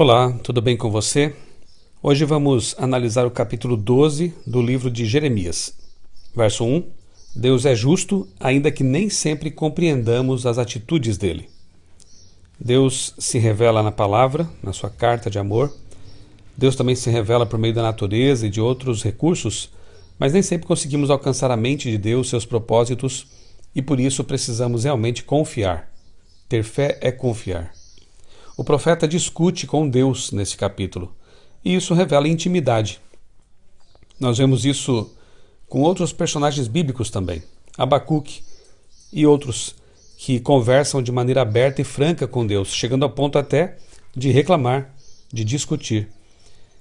Olá, tudo bem com você? Hoje vamos analisar o capítulo 12 do livro de Jeremias. Verso 1: Deus é justo, ainda que nem sempre compreendamos as atitudes dele. Deus se revela na palavra, na sua carta de amor. Deus também se revela por meio da natureza e de outros recursos, mas nem sempre conseguimos alcançar a mente de Deus, seus propósitos, e por isso precisamos realmente confiar. Ter fé é confiar. O profeta discute com Deus nesse capítulo e isso revela intimidade. Nós vemos isso com outros personagens bíblicos também, Abacuque e outros que conversam de maneira aberta e franca com Deus, chegando ao ponto até de reclamar, de discutir.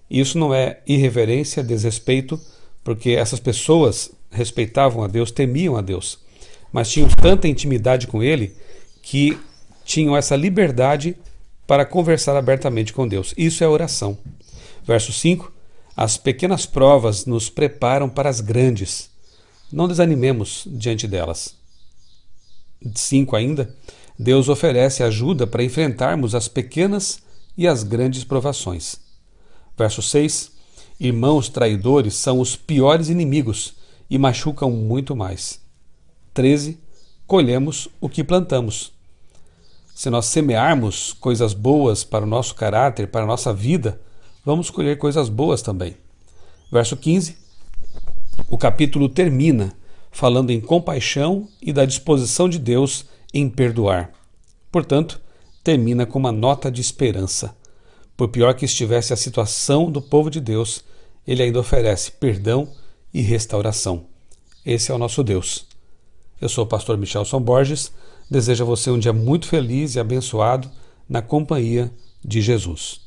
Isso não é irreverência, desrespeito, porque essas pessoas respeitavam a Deus, temiam a Deus, mas tinham tanta intimidade com Ele que tinham essa liberdade para conversar abertamente com Deus. Isso é oração. Verso 5: As pequenas provas nos preparam para as grandes. Não desanimemos diante delas. 5 ainda: Deus oferece ajuda para enfrentarmos as pequenas e as grandes provações. Verso 6: Irmãos traidores são os piores inimigos e machucam muito mais. 13. Colhemos o que plantamos. Se nós semearmos coisas boas para o nosso caráter, para a nossa vida, vamos colher coisas boas também. Verso 15. O capítulo termina falando em compaixão e da disposição de Deus em perdoar. Portanto, termina com uma nota de esperança. Por pior que estivesse a situação do povo de Deus, ele ainda oferece perdão e restauração. Esse é o nosso Deus. Eu sou o pastor Michel São Borges. Desejo a você um dia muito feliz e abençoado na companhia de Jesus.